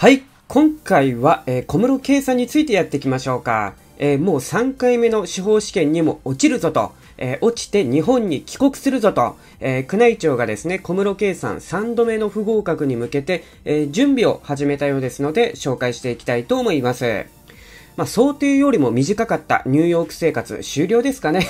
はい。今回は、えー、小室圭さんについてやっていきましょうか。えー、もう3回目の司法試験にも落ちるぞと、えー、落ちて日本に帰国するぞと、え宮内庁がですね、小室圭さん3度目の不合格に向けて、え準備を始めたようですので、紹介していきたいと思います。まあ、想定よりも短かったニューヨーク生活終了ですかね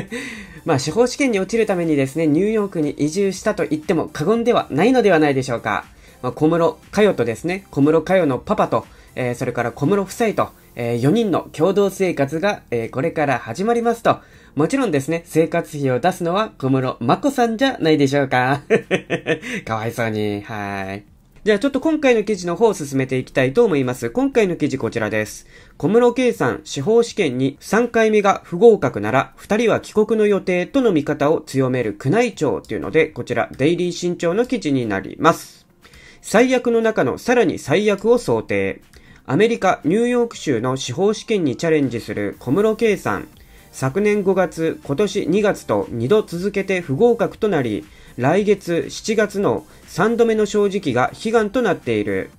まあ、司法試験に落ちるためにですね、ニューヨークに移住したと言っても過言ではないのではないでしょうか。まあ、小室佳代とですね、小室佳代のパパと、えー、それから小室夫妻と、えー、4人の共同生活が、えー、これから始まりますと。もちろんですね、生活費を出すのは小室真子さんじゃないでしょうか。かわいそうに。はい。じゃあちょっと今回の記事の方を進めていきたいと思います。今回の記事こちらです。小室圭さん、司法試験に3回目が不合格なら、2人は帰国の予定との見方を強める宮内庁というので、こちら、デイリー新庁の記事になります。最悪の中のさらに最悪を想定。アメリカ・ニューヨーク州の司法試験にチャレンジする小室圭さん。昨年5月、今年2月と2度続けて不合格となり、来月7月の3度目の正直が悲願となっている。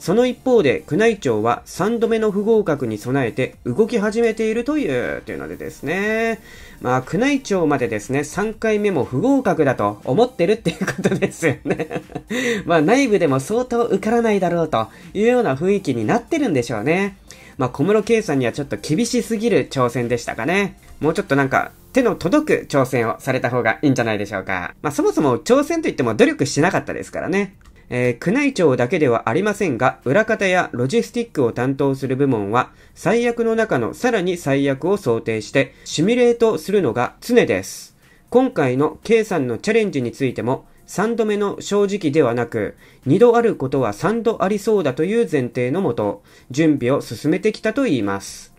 その一方で、宮内庁は3度目の不合格に備えて動き始めているという、というのでですね。まあ、宮内庁までですね、3回目も不合格だと思ってるっていうことですよね まあ、内部でも相当受からないだろうというような雰囲気になってるんでしょうね。まあ、小室圭さんにはちょっと厳しすぎる挑戦でしたかね。もうちょっとなんか、手の届く挑戦をされた方がいいんじゃないでしょうか。まあ、そもそも挑戦といっても努力しなかったですからね。えー、宮内庁だけではありませんが、裏方やロジスティックを担当する部門は、最悪の中のさらに最悪を想定して、シミュレートするのが常です。今回の K さんのチャレンジについても、3度目の正直ではなく、2度あることは3度ありそうだという前提のもと、準備を進めてきたと言います。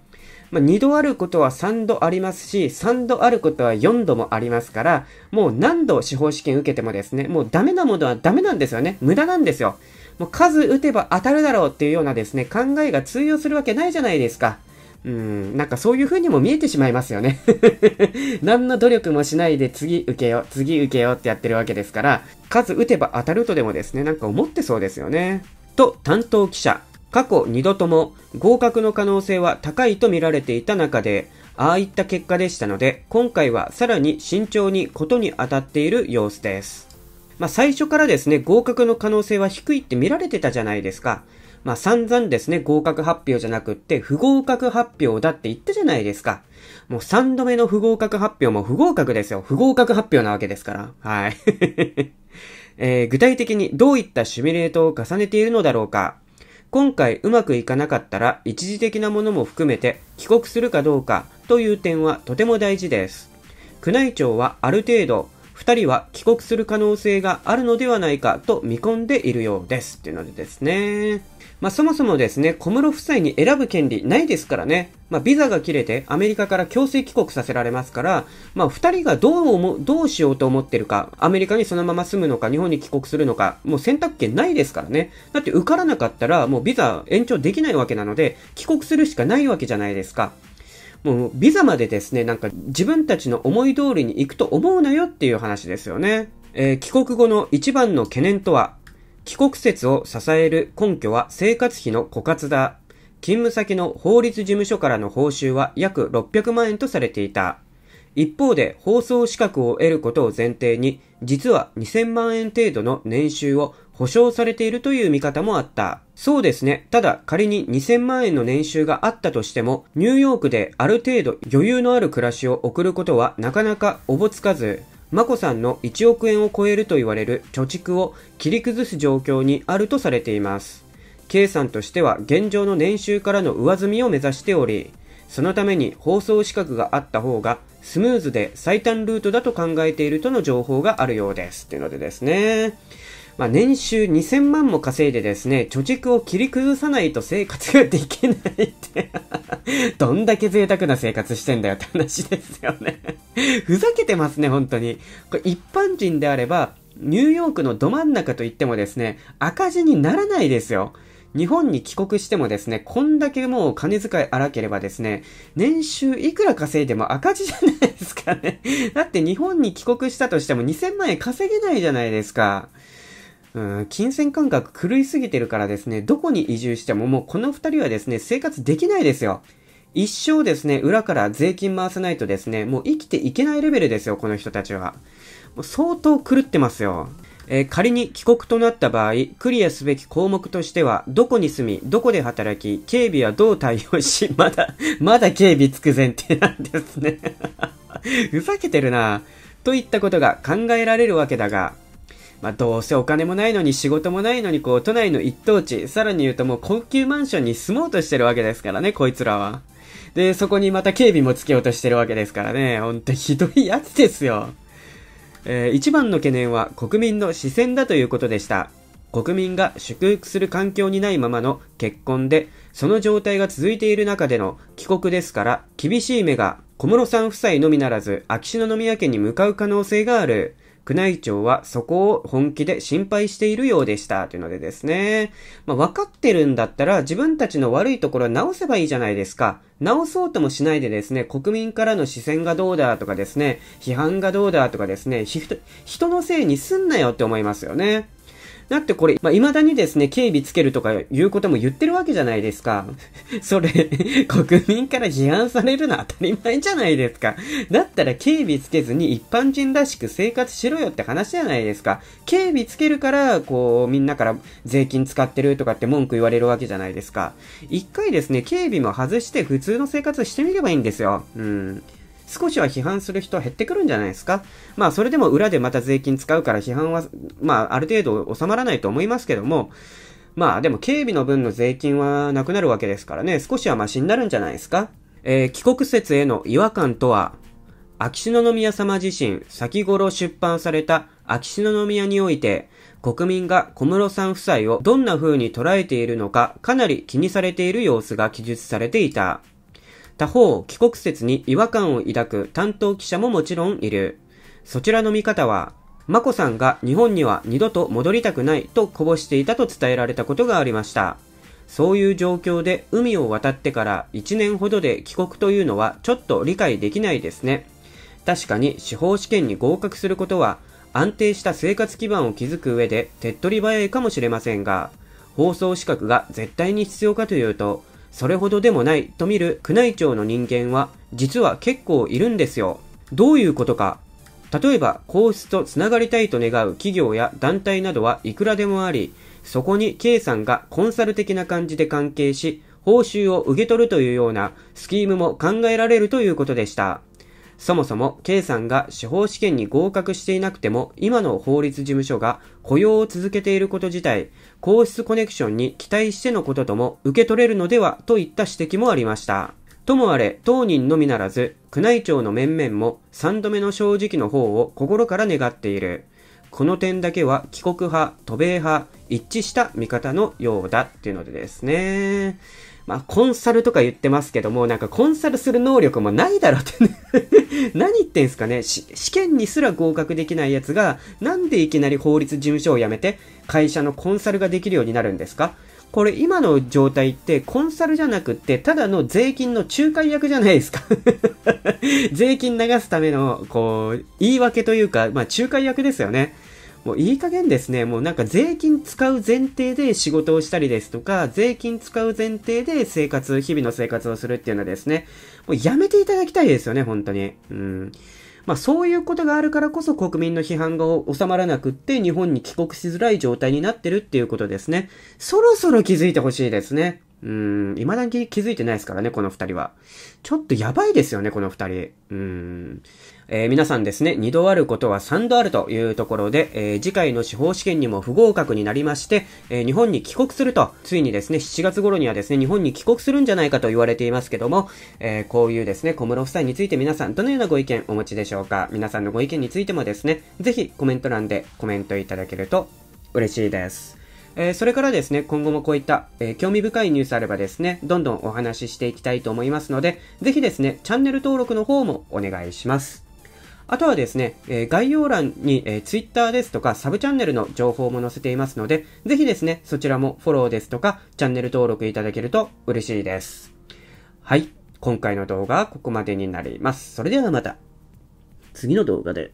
まあ、2度あることは3度ありますし、3度あることは4度もありますから、もう何度司法試験受けてもですね、もうダメなものはダメなんですよね。無駄なんですよ。もう数打てば当たるだろうっていうようなですね、考えが通用するわけないじゃないですか。うん、なんかそういう風にも見えてしまいますよね 何の努力もしないで次受けよう、次受けようってやってるわけですから、数打てば当たるとでもですね、なんか思ってそうですよね。と、担当記者、過去2度とも合格の可能性は高いと見られていた中で、ああいった結果でしたので、今回はさらに慎重にことに当たっている様子です。まあ、最初からですね、合格の可能性は低いって見られてたじゃないですか。まあ、散々ですね、合格発表じゃなくって、不合格発表だって言ったじゃないですか。もう3度目の不合格発表も不合格ですよ。不合格発表なわけですから。はい。えー、具体的にどういったシミュレートを重ねているのだろうか。今回うまくいかなかったら一時的なものも含めて帰国するかどうかという点はとても大事です。宮内庁はある程度2人は帰国する可能性があるのではないかと見込んでいるようです。っていうのでですね。まあ、そもそもですね、小室夫妻に選ぶ権利ないですからね。まあ、ビザが切れてアメリカから強制帰国させられますから、まあ、二人がどう思、どうしようと思ってるか、アメリカにそのまま住むのか、日本に帰国するのか、もう選択権ないですからね。だって受からなかったら、もうビザ延長できないわけなので、帰国するしかないわけじゃないですか。もうビザまでですね、なんか自分たちの思い通りに行くと思うなよっていう話ですよね。えー、帰国後の一番の懸念とは、帰国説を支える根拠は生活費の枯渇だ。勤務先の法律事務所からの報酬は約600万円とされていた。一方で放送資格を得ることを前提に、実は2000万円程度の年収を保証されているという見方もあった。そうですね。ただ、仮に2000万円の年収があったとしても、ニューヨークである程度余裕のある暮らしを送ることはなかなかおぼつかず、眞子さんの1億円を超えると言われる貯蓄を切り崩す状況にあるとされています。K さんとしては現状の年収からの上積みを目指しており、そのために放送資格があった方がスムーズで最短ルートだと考えているとの情報があるようです。というのでですね。まあ、年収2000万も稼いでですね、貯蓄を切り崩さないと生活ができないって どんだけ贅沢な生活してんだよって話ですよね ふざけてますね、本当に。これ一般人であれば、ニューヨークのど真ん中といってもですね、赤字にならないですよ。日本に帰国してもですね、こんだけもう金遣い荒ければですね、年収いくら稼いでも赤字じゃないですかね。だって日本に帰国したとしても2000万円稼げないじゃないですか。うん、金銭感覚狂いすぎてるからですね、どこに移住してももうこの二人はですね、生活できないですよ。一生ですね、裏から税金回さないとですね、もう生きていけないレベルですよ、この人たちは。もう相当狂ってますよ。えー、仮に帰国となった場合、クリアすべき項目としては、どこに住み、どこで働き、警備はどう対応し、まだ、まだ警備つく前提なんですねふざけてるな。といったことが考えられるわけだが、まあ、どうせお金もないのに仕事もないのにこう都内の一等地、さらに言うともう高級マンションに住もうとしてるわけですからね、こいつらは。で、そこにまた警備もつけようとしてるわけですからね、ほんとひどいやつですよ。えー、一番の懸念は国民の視線だということでした。国民が祝福する環境にないままの結婚で、その状態が続いている中での帰国ですから、厳しい目が小室さん夫妻のみならず、秋篠宮家に向かう可能性がある。宮内庁はそこを本気で心配しているようでした。というのでですね。まあ、分かってるんだったら自分たちの悪いところは直せばいいじゃないですか。直そうともしないでですね、国民からの視線がどうだとかですね、批判がどうだとかですね、人のせいにすんなよって思いますよね。だってこれ、まあ、未だにですね、警備つけるとかいうことも言ってるわけじゃないですか。それ、国民から批判されるのは当たり前じゃないですか。だったら警備つけずに一般人らしく生活しろよって話じゃないですか。警備つけるから、こう、みんなから税金使ってるとかって文句言われるわけじゃないですか。一回ですね、警備も外して普通の生活してみればいいんですよ。うん。少しは批判する人減ってくるんじゃないですか。まあ、それでも裏でまた税金使うから批判は、まあ、ある程度収まらないと思いますけども、まあ、でも警備の分の税金はなくなるわけですからね、少しはマシになるんじゃないですか。えー、帰国説への違和感とは、秋篠宮様自身、先頃出版された秋篠宮において、国民が小室さん夫妻をどんな風に捉えているのか、かなり気にされている様子が記述されていた。他方、帰国説に違和感を抱く担当記者ももちろんいる。そちらの見方は、眞子さんが日本には二度と戻りたくないとこぼしていたと伝えられたことがありました。そういう状況で海を渡ってから1年ほどで帰国というのはちょっと理解できないですね。確かに司法試験に合格することは安定した生活基盤を築く上で手っ取り早いかもしれませんが、放送資格が絶対に必要かというと、それほどでもないと見る宮内庁の人間は実は結構いるんですよ。どういうことか。例えば皇室と繋がりたいと願う企業や団体などはいくらでもあり、そこに K さんがコンサル的な感じで関係し、報酬を受け取るというようなスキームも考えられるということでした。そもそも K さんが司法試験に合格していなくても、今の法律事務所が雇用を続けていること自体、皇室コネクションに期待してのこととも受け取れるのではといった指摘もありました。ともあれ、当人のみならず、宮内庁の面々も3度目の正直の方を心から願っている。この点だけは帰国派、渡米派、一致した見方のようだっていうのでですね。まあ、コンサルとか言ってますけども、なんかコンサルする能力もないだろってね 何言ってんすかね。試験にすら合格できないやつが、なんでいきなり法律事務所を辞めて、会社のコンサルができるようになるんですかこれ今の状態ってコンサルじゃなくってただの税金の仲介役じゃないですか 税金流すためのこう言い訳というかまあ仲介役ですよね。もういい加減ですね、もうなんか税金使う前提で仕事をしたりですとか、税金使う前提で生活、日々の生活をするっていうのはですね、もうやめていただきたいですよね、本当に。うん。まあそういうことがあるからこそ国民の批判が収まらなくって日本に帰国しづらい状態になってるっていうことですね。そろそろ気づいてほしいですね。うん、未だに気づいてないですからね、この二人は。ちょっとやばいですよね、この二人。うん。えー、皆さんですね、二度あることは三度あるというところで、えー、次回の司法試験にも不合格になりまして、えー、日本に帰国すると、ついにですね、7月頃にはですね、日本に帰国するんじゃないかと言われていますけども、えこういうですね、小室夫妻について皆さんどのようなご意見お持ちでしょうか皆さんのご意見についてもですね、ぜひコメント欄でコメントいただけると嬉しいです。えー、それからですね、今後もこういった、えー、興味深いニュースあればですね、どんどんお話ししていきたいと思いますので、ぜひですね、チャンネル登録の方もお願いします。あとはですね、え概要欄に、え Twitter ですとかサブチャンネルの情報も載せていますので、ぜひですね、そちらもフォローですとかチャンネル登録いただけると嬉しいです。はい。今回の動画はここまでになります。それではまた次の動画で。